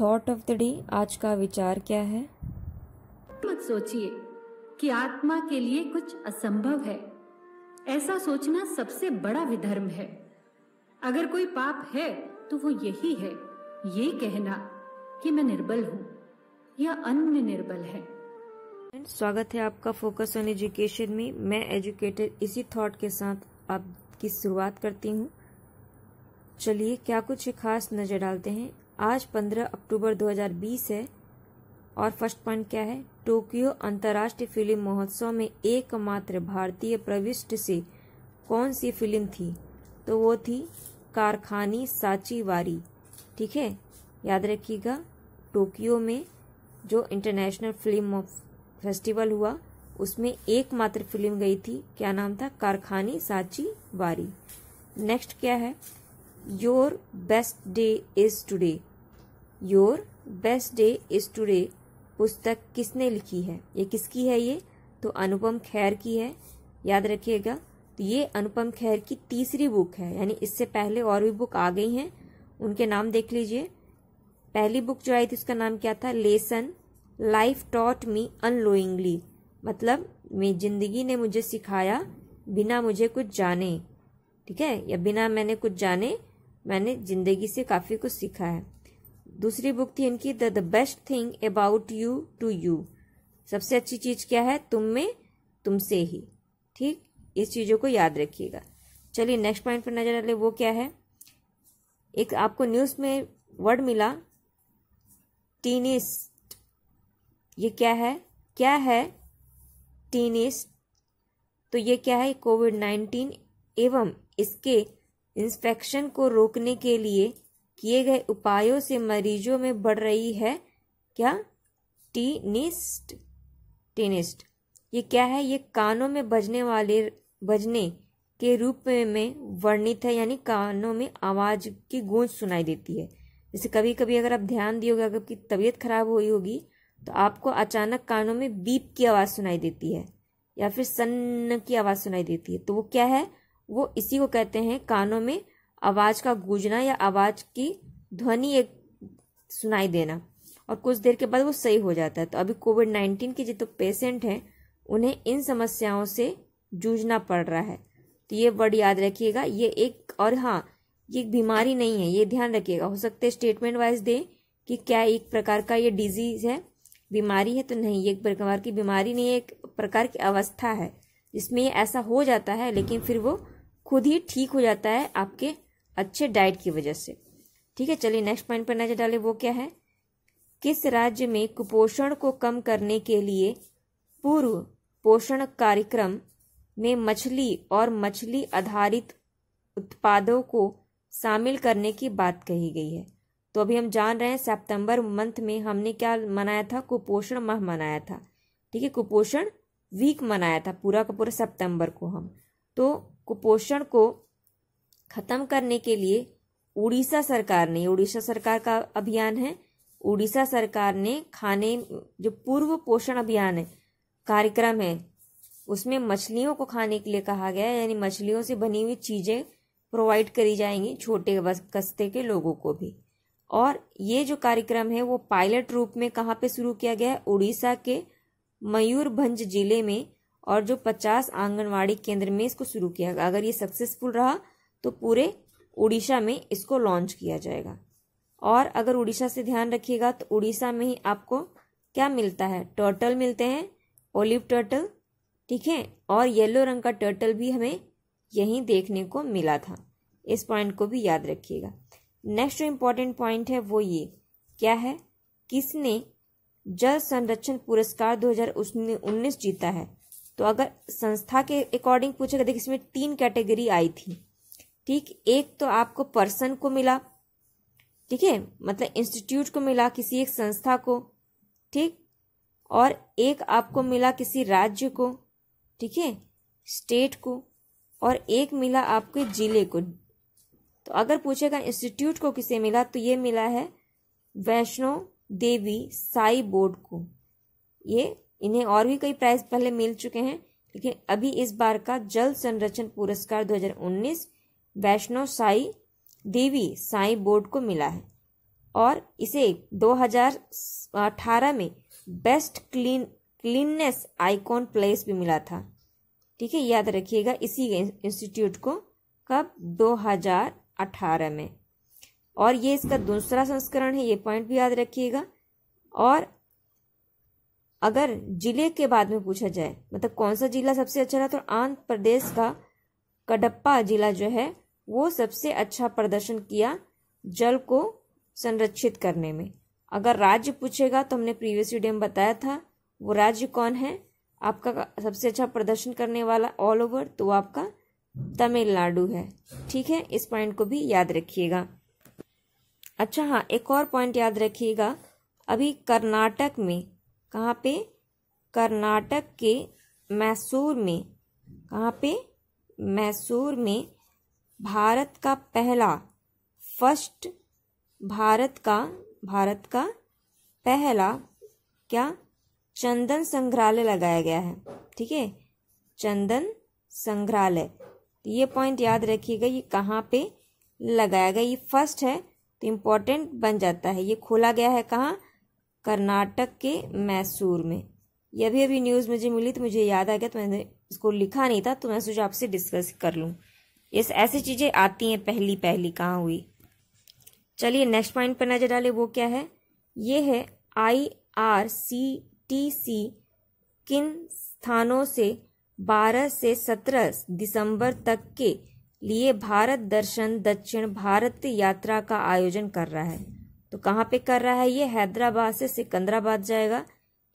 thought of the day आज का विचार क्या है मत सोचिए कि आत्मा के लिए कुछ असंभव है ऐसा सोचना सबसे बड़ा विधर्म है अगर कोई पाप है तो वो यही है ये कहना कि मैं निर्बल हूँ या अन्य निर्बल है स्वागत है आपका फोकस ऑन एजुकेशन में मैं एजुकेटेड इसी थॉट के साथ आपकी शुरुआत करती हूँ चलिए क्या कुछ खास नजर डालते हैं आज 15 अक्टूबर 2020 है और फर्स्ट पॉइंट क्या है टोक्यो अंतर्राष्ट्रीय फिल्म महोत्सव में एकमात्र भारतीय प्रविष्ट से कौन सी फिल्म थी तो वो थी कारखानी साची वारी ठीक है याद रखिएगा टोक्यो में जो इंटरनेशनल फिल्म फेस्टिवल हुआ उसमें एकमात्र फिल्म गई थी क्या नाम था कारखानी साची वारी नेक्स्ट क्या है your best day is today your best day is today पुस्तक किसने लिखी है ये किसकी है ये तो अनुपम खैर की है याद रखिएगा तो ये अनुपम खैर की तीसरी बुक है यानी इससे पहले और भी बुक आ गई हैं उनके नाम देख लीजिए पहली बुक जो आई थी उसका नाम क्या था lesson life taught me unknowingly मतलब मेरी जिंदगी ने मुझे सिखाया बिना मुझे कुछ जाने ठीक है या बिना मैंने कुछ जाने मैंने जिंदगी से काफ़ी कुछ सीखा है दूसरी बुक थी इनकी the best thing about you to you सबसे अच्छी चीज़ क्या है तुम में तुमसे ही ठीक इस चीज़ों को याद रखिएगा चलिए नेक्स्ट पॉइंट पर नजर डालें वो क्या है एक आपको न्यूज़ में वर्ड मिला टीनिस्ट ये क्या है क्या है टीनिस्ट तो ये क्या है कोविड नाइन्टीन एवं इसके इंस्पेक्शन को रोकने के लिए किए गए उपायों से मरीजों में बढ़ रही है क्या टीनिस्ट टेनिस्ट ये क्या है ये कानों में बजने वाले बजने के रूप में वर्णित है यानी कानों में आवाज की गूंज सुनाई देती है जैसे कभी कभी अगर आप ध्यान दिएगा अगर आपकी तबीयत खराब हुई होगी तो आपको अचानक कानों में बीप की आवाज़ सुनाई देती है या फिर सन्न की आवाज़ सुनाई देती है तो वो क्या है वो इसी को कहते हैं कानों में आवाज का गूंजना या आवाज की ध्वनि एक सुनाई देना और कुछ देर के बाद वो सही हो जाता है तो अभी कोविड नाइन्टीन के जितने पेशेंट हैं उन्हें इन समस्याओं से जूझना पड़ रहा है तो ये वर्ड याद रखिएगा ये एक और हाँ ये एक बीमारी नहीं है ये ध्यान रखिएगा हो सकते है स्टेटमेंट वाइज दें कि क्या एक प्रकार का ये डिजीज है बीमारी है तो नहीं ये एक प्रकार की बीमारी नहीं एक प्रकार की अवस्था है जिसमें ऐसा हो जाता है लेकिन फिर वो खुद ही ठीक हो जाता है आपके अच्छे डाइट की वजह से ठीक है चलिए नेक्स्ट पॉइंट पर नजर डालें वो क्या है किस राज्य में कुपोषण को कम करने के लिए पूर्व पोषण कार्यक्रम में मछली और मछली आधारित उत्पादों को शामिल करने की बात कही गई है तो अभी हम जान रहे हैं सितंबर मंथ में हमने क्या मनाया था कुपोषण माह मनाया था ठीक है कुपोषण वीक मनाया था पूरा का पूरा सितंबर को हम तो कुपोषण को खत्म करने के लिए उड़ीसा सरकार ने उड़ीसा सरकार का अभियान है उड़ीसा सरकार ने खाने जो पूर्व पोषण अभियान है कार्यक्रम है उसमें मछलियों को खाने के लिए कहा गया है यानी मछलियों से बनी हुई चीज़ें प्रोवाइड करी जाएंगी छोटे कस्ते के लोगों को भी और ये जो कार्यक्रम है वो पायलट रूप में कहाँ पे शुरू किया गया है उड़ीसा के मयूरभंज जिले में और जो पचास आंगनवाड़ी केंद्र में इसको शुरू किया गया अगर ये सक्सेसफुल रहा तो पूरे उड़ीसा में इसको लॉन्च किया जाएगा और अगर उड़ीसा से ध्यान रखिएगा तो उड़ीसा में ही आपको क्या मिलता है टर्टल मिलते हैं ओलिव टर्टल ठीक है और येलो रंग का टर्टल भी हमें यहीं देखने को मिला था इस पॉइंट को भी याद रखिएगा नेक्स्ट जो इम्पोर्टेंट पॉइंट है वो ये क्या है किसने जल संरक्षण पुरस्कार 2019 जीता है तो अगर संस्था के अकॉर्डिंग पूछेगा देखिए इसमें तीन कैटेगरी आई थी ठीक एक तो आपको पर्सन को मिला ठीक है मतलब इंस्टीट्यूट को मिला किसी एक संस्था को ठीक और एक आपको मिला किसी राज्य को ठीक है स्टेट को और एक मिला आपके जिले को तो अगर पूछेगा इंस्टीट्यूट को किसे मिला तो ये मिला है वैष्णो देवी साई बोर्ड को ये इन्हें और भी कई प्राइज पहले मिल चुके हैं लेकिन अभी इस बार का जल संरक्षण पुरस्कार 2019 वैष्णो साई देवी साई बोर्ड को मिला है और इसे 2018 में best clean cleanness icon place भी मिला था ठीक है याद रखिएगा इसी इंस्टीट्यूट को कब 2018 में और ये इसका दूसरा संस्करण है ये पॉइंट भी याद रखिएगा और अगर जिले के बाद में पूछा जाए मतलब कौन सा जिला सबसे अच्छा रहा तो आंध्र प्रदेश का कडप्पा जिला जो है वो सबसे अच्छा प्रदर्शन किया जल को संरक्षित करने में अगर राज्य पूछेगा तो हमने प्रीवियस वीडियो में बताया था वो राज्य कौन है आपका सबसे अच्छा प्रदर्शन करने वाला ऑल ओवर तो आपका तमिलनाडु है ठीक है इस पॉइंट को भी याद रखिएगा अच्छा हाँ एक और पॉइंट याद रखिएगा अभी कर्नाटक में कहाँ पे कर्नाटक के मैसूर में कहाँ पे मैसूर में भारत का पहला फर्स्ट भारत का भारत का पहला क्या चंदन संग्रहालय लगाया गया है ठीक है चंदन संग्रहालय ये पॉइंट याद रखिएगा ये कहाँ पे लगाया गया ये फर्स्ट है तो इम्पोर्टेंट बन जाता है ये खोला गया है कहाँ कर्नाटक के मैसूर में ये अभी अभी न्यूज़ मुझे मिली तो मुझे याद आ गया तो मैंने इसको लिखा नहीं था तो मैं सोचा आपसे डिस्कस कर लूँ ये ऐसी चीजें आती हैं पहली पहली कहाँ हुई चलिए नेक्स्ट पॉइंट पर नजर डाले वो क्या है ये है I R C T C किन स्थानों से 12 से 17 दिसंबर तक के लिए भारत दर्शन दक्षिण भारत यात्रा का आयोजन कर रहा है तो कहाँ पे कर रहा है ये हैदराबाद से सिकंदराबाद जाएगा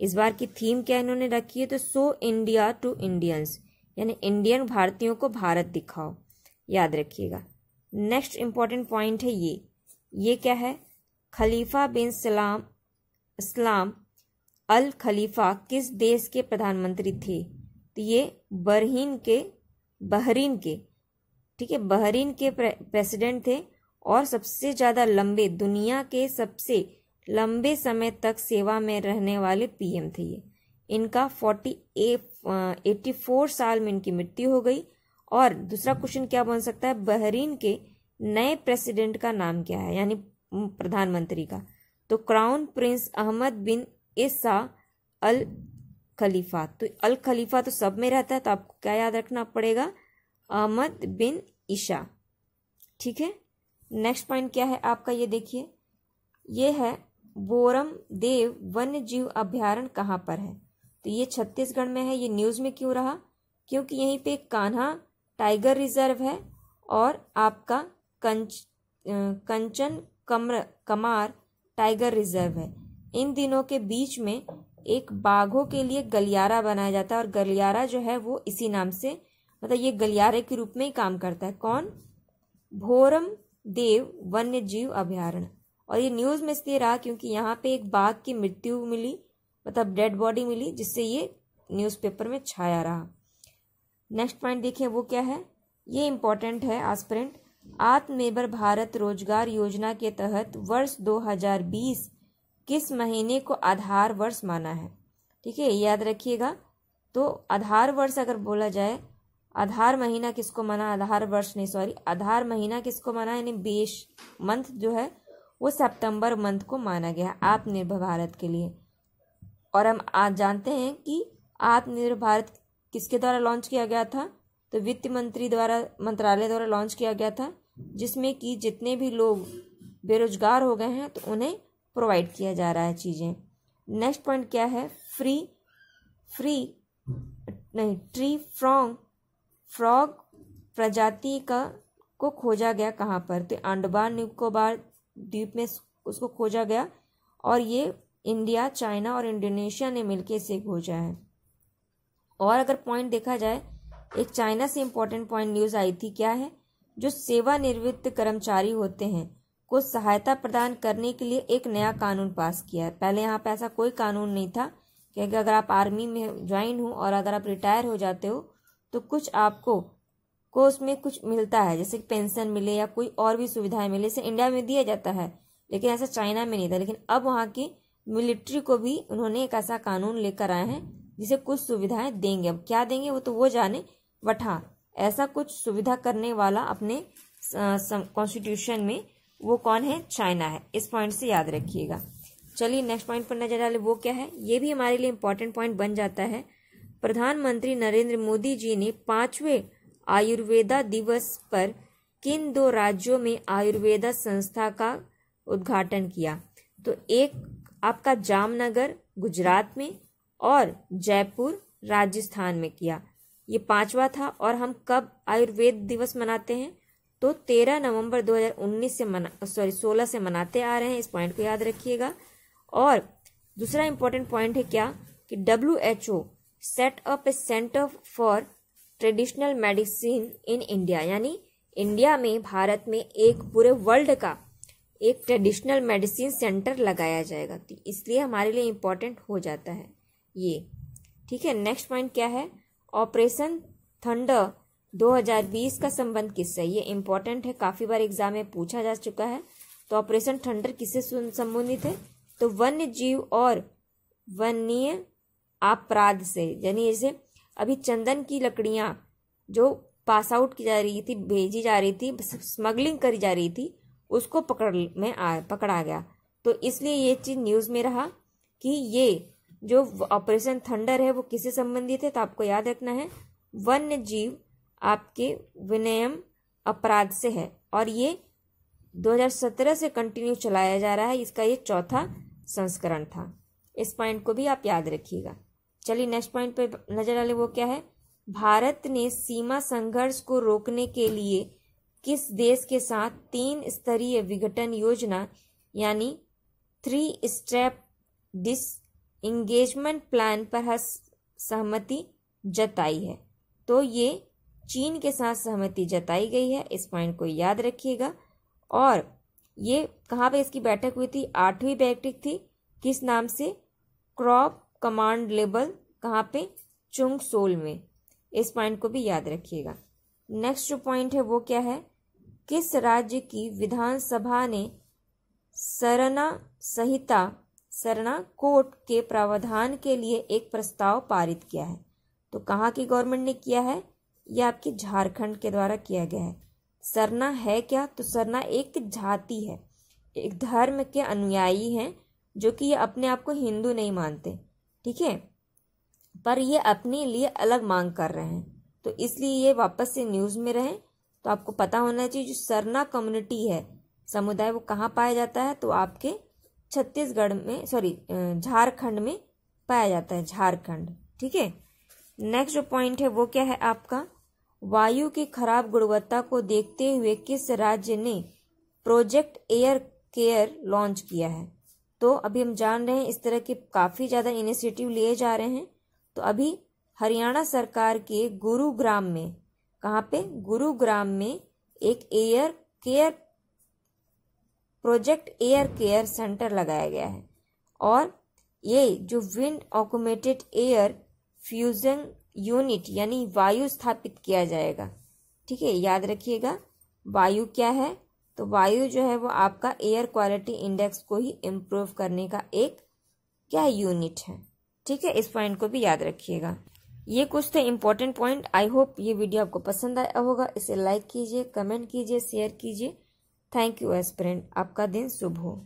इस बार की थीम क्या इन्होंने रखी है तो सो इंडिया टू इंडियंस यानी इंडियन भारतीयों को भारत दिखाओ याद रखिएगा नेक्स्ट इम्पॉर्टेंट पॉइंट है ये ये क्या है खलीफा बिन सलाम इस्लाम अल खलीफा किस देश के प्रधानमंत्री थे तो ये बहरीन के बहरीन के ठीक है बहरीन के प्रेसिडेंट थे और सबसे ज़्यादा लंबे दुनिया के सबसे लंबे समय तक सेवा में रहने वाले पीएम थे ये इनका फोर्टी एटी फोर साल में इनकी मृत्यु हो गई और दूसरा क्वेश्चन क्या बन सकता है बहरीन के नए प्रेसिडेंट का नाम क्या है यानी प्रधानमंत्री का तो crown prince Ahmed bin Isa Al Khalifa तो अल खलीफा तो सब में रहता है तो आपको क्या याद रखना पड़ेगा अहमद बिन ईशा ठीक है नेक्स्ट पॉइंट क्या है आपका ये देखिए ये है बोरम देव वन्य जीव अभ्यारण कहाँ पर है तो ये छत्तीसगढ़ में है ये न्यूज़ में क्यों रहा क्योंकि यहीं पे कान्हा टाइगर रिजर्व है और आपका कंच कंचन कमर कमार टाइगर रिजर्व है इन दिनों के बीच में एक बाघों के लिए गलियारा बनाया जाता है और गलियारा जो है वो इसी नाम से मतलब ये गलियारे के रूप में ही काम करता है कौन भोरम देव वन्य जीव अभ्यारण्य और ये न्यूज़ में इसलिए रहा क्योंकि यहाँ पे एक बाघ की मृत्यु मिली मतलब डेड बॉडी मिली जिससे ये न्यूज़पेपर में छाया रहा नेक्स्ट पॉइंट देखिए वो क्या है ये इम्पोर्टेंट है आस्परेंट आत्मनिर्भर भारत रोजगार योजना के तहत वर्ष 2020 किस महीने को आधार वर्ष माना है ठीक है याद रखिएगा तो आधार वर्ष अगर बोला जाए आधार महीना किसको माना आधार वर्ष नहीं सॉरी आधार महीना किसको माना यानी बेश मंथ जो है वो सितंबर मंथ को माना गया है आत्मनिर्भर भारत के लिए और हम आज जानते हैं कि आत्मनिर्भर भारत किसके द्वारा लॉन्च किया गया था तो वित्त मंत्री द्वारा मंत्रालय द्वारा लॉन्च किया गया था जिसमें कि जितने भी लोग बेरोजगार हो गए हैं तो उन्हें प्रोवाइड किया जा रहा है चीज़ें नेक्स्ट पॉइंट क्या है फ्री फ्री नहीं ट्री फ्रॉन्ग फ्रॉग प्रजाति का को खोजा गया कहाँ पर तो अंडमान निकोबार द्वीप में उसको खोजा गया और ये इंडिया चाइना और इंडोनेशिया ने मिलकर इसे खोजा है और अगर पॉइंट देखा जाए एक चाइना से इम्पोर्टेंट पॉइंट न्यूज़ आई थी क्या है जो सेवानिवृत्त कर्मचारी होते हैं को सहायता प्रदान करने के लिए एक नया कानून पास किया है पहले यहाँ पे ऐसा कोई कानून नहीं था क्योंकि अगर आप आर्मी में ज्वाइन हो और अगर आप रिटायर हो जाते हो तो कुछ आपको को उसमें कुछ मिलता है जैसे पेंशन मिले या कोई और भी सुविधाएं मिले इसे इंडिया में दिया जाता है लेकिन ऐसा चाइना में नहीं था लेकिन अब वहाँ की मिलिट्री को भी उन्होंने एक ऐसा कानून लेकर आए हैं जिसे कुछ सुविधाएं देंगे अब क्या देंगे वो तो वो जाने बट हाँ ऐसा कुछ सुविधा करने वाला अपने कॉन्स्टिट्यूशन में वो कौन है चाइना है इस पॉइंट से याद रखिएगा चलिए नेक्स्ट पॉइंट पर नजर डाले वो क्या है ये भी हमारे लिए इम्पोर्टेंट पॉइंट बन जाता है प्रधानमंत्री नरेंद्र मोदी जी ने पांचवें आयुर्वेदा दिवस पर किन दो राज्यों में आयुर्वेदा संस्था का उद्घाटन किया तो एक आपका जामनगर गुजरात में और जयपुर राजस्थान में किया ये पांचवा था और हम कब आयुर्वेद दिवस मनाते हैं तो 13 नवंबर 2019 से मना सॉरी 16 से मनाते आ रहे हैं इस पॉइंट को याद रखिएगा और दूसरा इंपॉर्टेंट पॉइंट है क्या कि W H O set up a centre for traditional medicine in India यानी इंडिया में भारत में एक पूरे वर्ल्ड का एक ट्रेडिशनल मेडिसिन सेंटर लगाया जाएगा तो इसलिए हमारे लिए इम्पोर्टेंट हो जाता है ये ठीक है नेक्स्ट पॉइंट क्या है ऑपरेशन थंडर 2020 का संबंध किससे ये इंपॉर्टेंट है काफी बार एग्जाम में पूछा जा चुका है तो ऑपरेशन थंडर किससे संबंधित है तो वन्य जीव और वन्य अपराध से यानी जैसे अभी चंदन की लकड़ियां जो पास आउट की जा रही थी भेजी जा रही थी स्मगलिंग करी जा रही थी उसको पकड़ में आ पकड़ा गया तो इसलिए ये चीज़ न्यूज़ में रहा कि ये जो ऑपरेशन थंडर है वो किसे संबंधित है तो आपको याद रखना है वन्य जीव आपके विनयम अपराध से है और ये 2017 से कंटिन्यू चलाया जा रहा है इसका ये चौथा संस्करण था इस पॉइंट को भी आप याद रखिएगा चलिए नेक्स्ट पॉइंट पे नजर डालें वो क्या है भारत ने सीमा संघर्ष को रोकने के लिए किस देश के साथ तीन स्तरीय विघटन योजना यानी three step disengagement plan पर सहमति जताई है तो ये चीन के साथ सहमति जताई गई है इस पॉइंट को याद रखिएगा और ये कहाँ पे इसकी बैठक हुई थी आठवीं बैठक थी किस नाम से क्रॉप कमांड लेबल कहाँ पे चुंग सोल में इस पॉइंट को भी याद रखिएगा नेक्स्ट जो पॉइंट है वो क्या है किस राज्य की विधानसभा ने सरना संहिता सरना कोर्ट के प्रावधान के लिए एक प्रस्ताव पारित किया है तो कहाँ की गवर्नमेंट ने किया है यह आपके झारखंड के द्वारा किया गया है सरना है क्या तो सरना एक जाति है एक धर्म के अनुयायी हैं जो कि ये अपने आप को हिंदू नहीं मानते ठीक है पर ये अपने लिए अलग मांग कर रहे हैं तो इसलिए ये वापस से न्यूज़ में रहें तो आपको पता होना चाहिए जो सरना कम्युनिटी है समुदाय वो कहाँ पाया जाता है तो आपके छत्तीसगढ़ में सॉरी झारखंड में पाया जाता है झारखंड ठीक है नेक्स्ट जो पॉइंट है वो क्या है आपका वायु की खराब गुणवत्ता को देखते हुए किस राज्य ने प्रोजेक्ट एयर केयर लॉन्च किया है तो अभी हम जान रहे हैं इस तरह के काफ़ी ज़्यादा इनिशिएटिव लिए जा रहे हैं तो अभी हरियाणा सरकार के गुरुग्राम में कहाँ पे गुरुग्राम में एक air care project air care centre लगाया गया है और ये जो wind augmented air fusion unit यानी वायु स्थापित किया जाएगा ठीक है याद रखिएगा वायु क्या है तो वायु जो है वो आपका एयर क्वालिटी इंडेक्स को ही इम्प्रूव करने का एक क्या यूनिट है ठीक है इस पॉइंट को भी याद रखिएगा ये कुछ थे इम्पोर्टेंट पॉइंट आई होप ये वीडियो आपको पसंद आया होगा इसे लाइक कीजिए कमेंट कीजिए शेयर कीजिए थैंक यू एस्पिरेंट आपका दिन शुभ हो